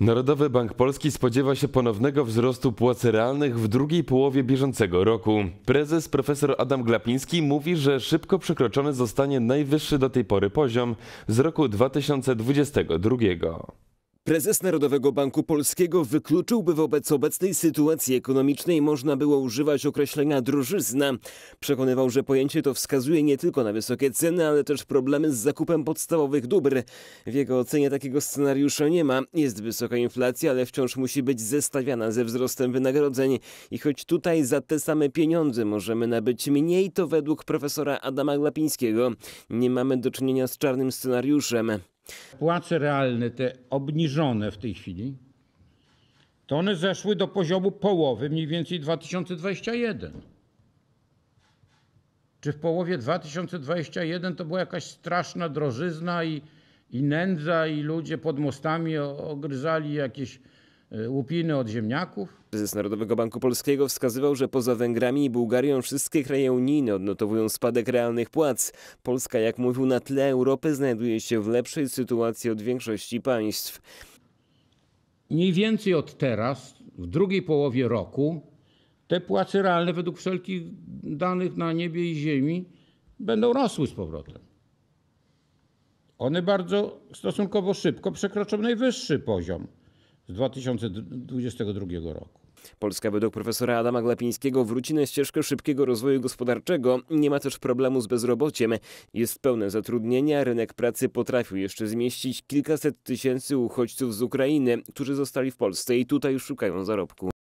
Narodowy Bank Polski spodziewa się ponownego wzrostu płac realnych w drugiej połowie bieżącego roku. Prezes profesor Adam Glapiński mówi, że szybko przekroczony zostanie najwyższy do tej pory poziom z roku 2022. Prezes Narodowego Banku Polskiego wykluczyłby wobec obecnej sytuacji ekonomicznej można było używać określenia drożyzna. Przekonywał, że pojęcie to wskazuje nie tylko na wysokie ceny, ale też problemy z zakupem podstawowych dóbr. W jego ocenie takiego scenariusza nie ma. Jest wysoka inflacja, ale wciąż musi być zestawiana ze wzrostem wynagrodzeń. I choć tutaj za te same pieniądze możemy nabyć mniej, to według profesora Adama Glapińskiego nie mamy do czynienia z czarnym scenariuszem. Płace realne, te obniżone w tej chwili, to one zeszły do poziomu połowy mniej więcej 2021. Czy w połowie 2021 to była jakaś straszna drożyzna i, i nędza i ludzie pod mostami ogryzali jakieś E, łupiny od ziemniaków. Prezes Narodowego Banku Polskiego wskazywał, że poza Węgrami i Bułgarią wszystkie kraje unijne odnotowują spadek realnych płac. Polska, jak mówił, na tle Europy znajduje się w lepszej sytuacji od większości państw. Mniej więcej od teraz, w drugiej połowie roku, te płace realne według wszelkich danych na niebie i ziemi będą rosły z powrotem. One bardzo stosunkowo szybko przekroczą najwyższy poziom z 2022 roku. Polska według profesora Adama Glapińskiego wróci na ścieżkę szybkiego rozwoju gospodarczego. Nie ma też problemu z bezrobociem. Jest pełne zatrudnienia, rynek pracy potrafił jeszcze zmieścić kilkaset tysięcy uchodźców z Ukrainy, którzy zostali w Polsce i tutaj już szukają zarobku.